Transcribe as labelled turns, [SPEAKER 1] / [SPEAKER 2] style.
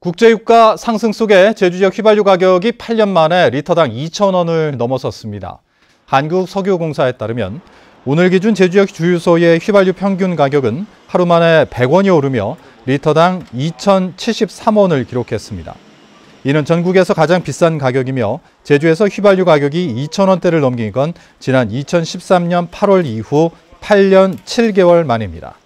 [SPEAKER 1] 국제유가 상승 속에 제주 지역 휘발유 가격이 8년 만에 리터당 2,000원을 넘어섰습니다. 한국석유공사에 따르면 오늘 기준 제주 지역 주유소의 휘발유 평균 가격은 하루 만에 100원이 오르며 리터당 2,073원을 기록했습니다. 이는 전국에서 가장 비싼 가격이며 제주에서 휘발유 가격이 2,000원대를 넘긴 건 지난 2013년 8월 이후 8년 7개월 만입니다.